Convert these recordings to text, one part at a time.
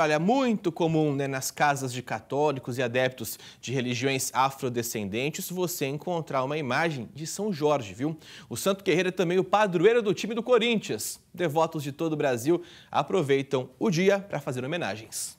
Olha, muito comum né, nas casas de católicos e adeptos de religiões afrodescendentes você encontrar uma imagem de São Jorge, viu? O Santo Guerreiro é também o padroeiro do time do Corinthians. Devotos de todo o Brasil aproveitam o dia para fazer homenagens.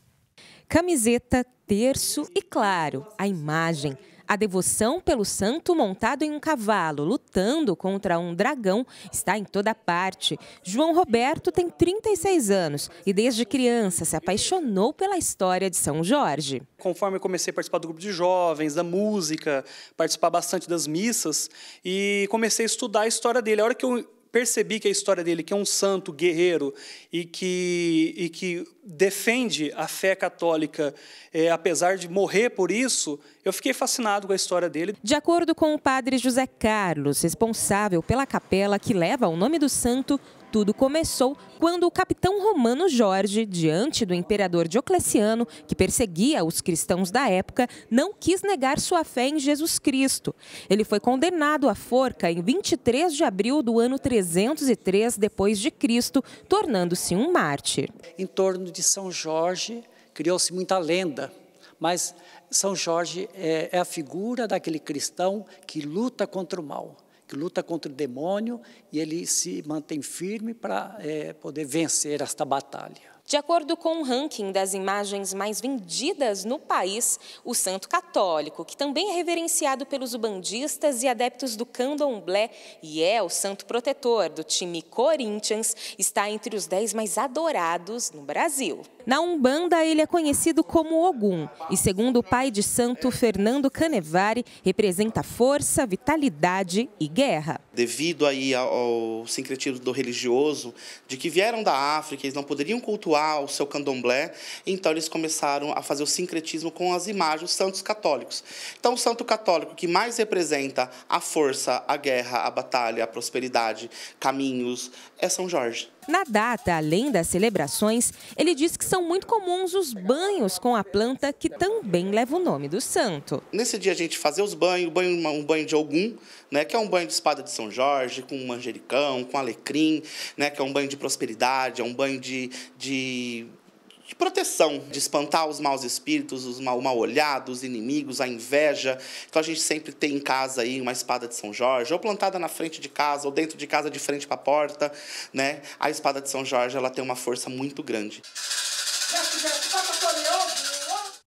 Camiseta, terço e, claro, a imagem a devoção pelo santo montado em um cavalo, lutando contra um dragão, está em toda parte. João Roberto tem 36 anos e desde criança se apaixonou pela história de São Jorge. Conforme eu comecei a participar do grupo de jovens, da música, participar bastante das missas e comecei a estudar a história dele. A hora que eu percebi que a história dele, que é um santo guerreiro e que, e que defende a fé católica, é, apesar de morrer por isso, eu fiquei fascinado com a história dele. De acordo com o padre José Carlos, responsável pela capela que leva o nome do santo, tudo começou quando o capitão romano Jorge, diante do imperador Diocleciano, que perseguia os cristãos da época, não quis negar sua fé em Jesus Cristo. Ele foi condenado à forca em 23 de abril do ano 303 depois de Cristo, tornando-se um mártir. Em torno de São Jorge criou-se muita lenda, mas São Jorge é, é, a figura daquele cristão que luta contra o mal, que luta contra o demônio e ele se mantém firme para é, poder vencer esta batalha. De acordo com um ranking das imagens mais vendidas no país, o santo católico, que também é reverenciado pelos ubandistas e adeptos do candomblé e é o santo protetor do time Corinthians, está entre os 10 mais adorados no Brasil. Na Umbanda, ele é conhecido como Ogum e, segundo o pai de santo Fernando Canevari, representa força, vitalidade e guerra. Devido aí ao sincretismo do religioso, de que vieram da África, eles não poderiam cultuar o seu candomblé. Então eles começaram a fazer o sincretismo com as imagens dos santos católicos. Então o santo católico que mais representa a força, a guerra, a batalha, a prosperidade, caminhos, é São Jorge. Na data, além das celebrações, ele diz que são muito comuns os banhos com a planta que também leva o nome do santo. Nesse dia a gente fazia os banhos, banho, um banho de algum, né, que é um banho de espada de São Jorge, com manjericão, com alecrim, né, que é um banho de prosperidade, é um banho de, de de proteção, de espantar os maus espíritos, os mal, o mal olhado, os inimigos, a inveja. Então a gente sempre tem em casa aí uma espada de São Jorge, ou plantada na frente de casa, ou dentro de casa de frente para a porta, né? A espada de São Jorge, ela tem uma força muito grande.